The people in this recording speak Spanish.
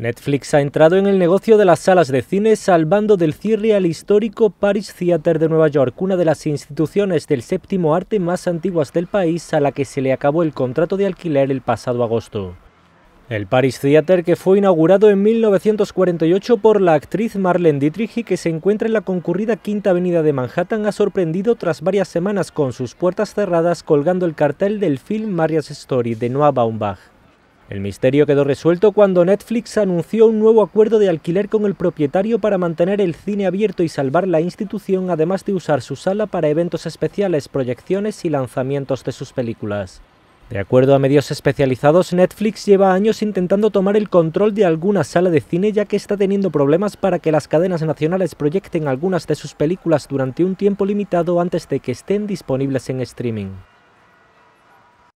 Netflix ha entrado en el negocio de las salas de cine salvando del cierre al histórico Paris Theater de Nueva York, una de las instituciones del séptimo arte más antiguas del país a la que se le acabó el contrato de alquiler el pasado agosto. El Paris Theater, que fue inaugurado en 1948 por la actriz Marlene Dietrich y que se encuentra en la concurrida Quinta Avenida de Manhattan, ha sorprendido tras varias semanas con sus puertas cerradas colgando el cartel del film Maria's Story de Noah Baumbach. El misterio quedó resuelto cuando Netflix anunció un nuevo acuerdo de alquiler con el propietario para mantener el cine abierto y salvar la institución, además de usar su sala para eventos especiales, proyecciones y lanzamientos de sus películas. De acuerdo a medios especializados, Netflix lleva años intentando tomar el control de alguna sala de cine ya que está teniendo problemas para que las cadenas nacionales proyecten algunas de sus películas durante un tiempo limitado antes de que estén disponibles en streaming.